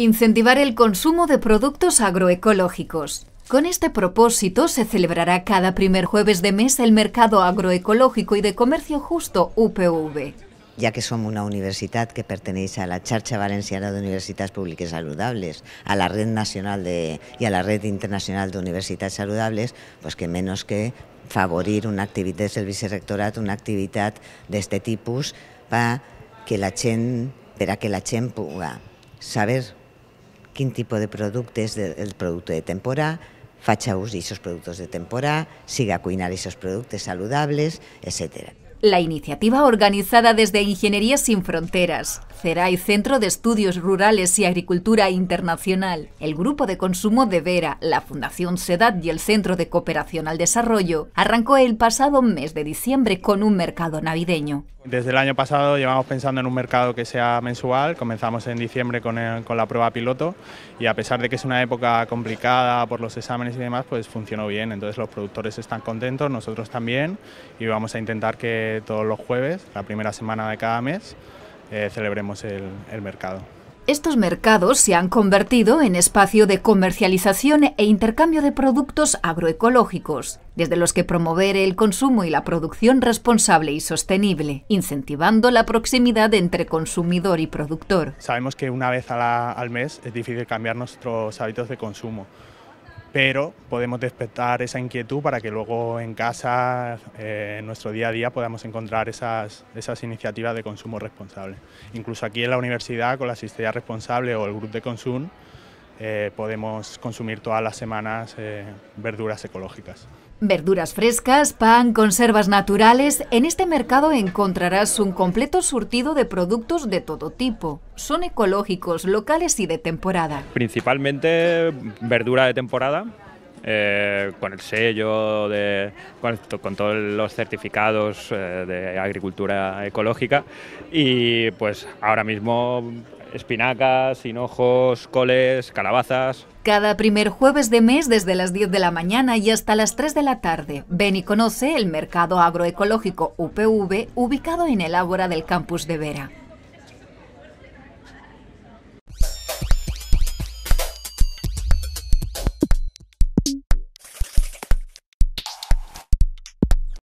Incentivar el consumo de productos agroecológicos. Con este propósito se celebrará cada primer jueves de mes el Mercado Agroecológico y de Comercio Justo UPV. Ya que somos una universidad que pertenece a la Charcha valenciana de universidades públicas saludables, a la red nacional y a la red internacional de Universidades saludables, pues que menos que favorir una actividad del vicerrectorat, una de este este tipo, que la que la gente pueda saber ...qué tipo de productos, es el producto de temporada, fachaos y esos productos de temporada, siga a cuinar esos productos saludables, etcétera. La iniciativa organizada desde Ingeniería Sin Fronteras CERAI, Centro de Estudios Rurales y Agricultura Internacional, el Grupo de Consumo de Vera, la Fundación SEDAT y el Centro de Cooperación al Desarrollo, arrancó el pasado mes de diciembre con un mercado navideño. Desde el año pasado llevamos pensando en un mercado que sea mensual, comenzamos en diciembre con, con la prueba piloto y a pesar de que es una época complicada por los exámenes y demás, pues funcionó bien, entonces los productores están contentos, nosotros también y vamos a intentar que todos los jueves, la primera semana de cada mes, eh, celebremos el, mercado. Estos mercados se han convertido en espacio de comercialización e intercambio de productos agroecológicos, desde los que promover el consumo y la producción responsable y sostenible, incentivando la proximidad entre consumidor y productor. Sabemos que una vez al mes es difícil cambiar nuestros hábitos de consumo pero podemos despertar esa inquietud para que luego en casa, eh, en nuestro día a día, podamos encontrar esas, iniciativas de consumo responsable. Incluso aquí en la universidad, con la asistencia responsable o el grupo de consumo, eh, podemos consumir todas las semanas eh, verduras ecológicas. Verduras frescas, pan, conservas naturales. En este mercado encontrarás un completo surtido de productos de todo tipo. Son ecológicos, locales y de temporada. Principalmente verdura de temporada, eh, con el sello, de, con, todos los certificados eh, de agricultura ecológica. Y pues ahora mismo espinacas, hinojos, coles, calabazas. Cada primer jueves de mes desde las 10 de la mañana y hasta las 3 de la tarde, ven y conoce el mercado agroecológico UPV ubicado en el Ágora del campus de Vera.